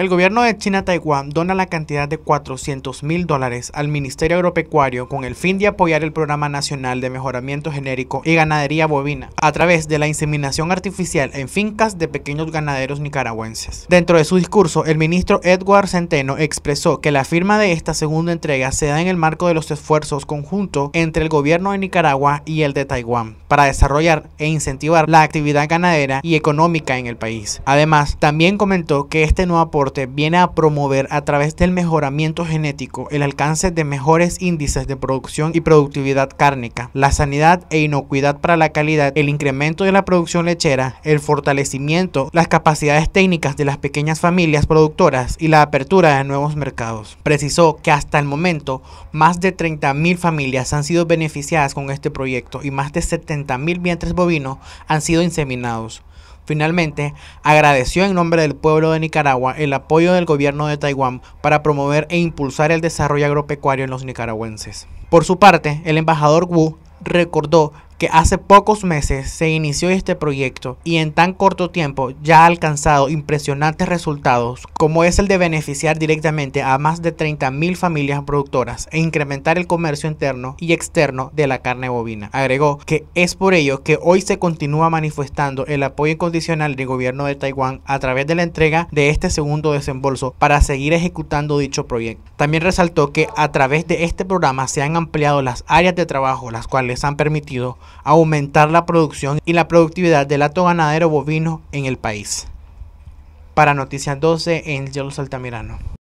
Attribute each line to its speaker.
Speaker 1: El gobierno de China-Taiwán dona la cantidad de 400 mil dólares al Ministerio Agropecuario con el fin de apoyar el Programa Nacional de Mejoramiento Genérico y Ganadería Bovina a través de la inseminación artificial en fincas de pequeños ganaderos nicaragüenses. Dentro de su discurso, el ministro Edward Centeno expresó que la firma de esta segunda entrega se da en el marco de los esfuerzos conjuntos entre el gobierno de Nicaragua y el de Taiwán para desarrollar e incentivar la actividad ganadera y económica en el país. Además, también comentó que este nuevo aporte viene a promover a través del mejoramiento genético el alcance de mejores índices de producción y productividad cárnica, la sanidad e inocuidad para la calidad, el incremento de la producción lechera, el fortalecimiento, las capacidades técnicas de las pequeñas familias productoras y la apertura de nuevos mercados. Precisó que hasta el momento más de 30.000 familias han sido beneficiadas con este proyecto y más de 70.000 vientres bovinos han sido inseminados. Finalmente, agradeció en nombre del pueblo de Nicaragua el apoyo del gobierno de Taiwán para promover e impulsar el desarrollo agropecuario en los nicaragüenses. Por su parte, el embajador Wu recordó que hace pocos meses se inició este proyecto y en tan corto tiempo ya ha alcanzado impresionantes resultados como es el de beneficiar directamente a más de 30.000 familias productoras e incrementar el comercio interno y externo de la carne bovina. Agregó que es por ello que hoy se continúa manifestando el apoyo incondicional del gobierno de Taiwán a través de la entrega de este segundo desembolso para seguir ejecutando dicho proyecto. También resaltó que a través de este programa se han ampliado las áreas de trabajo las cuales han permitido aumentar la producción y la productividad del acto ganadero bovino en el país. Para Noticias 12, en Angel Saltamirano.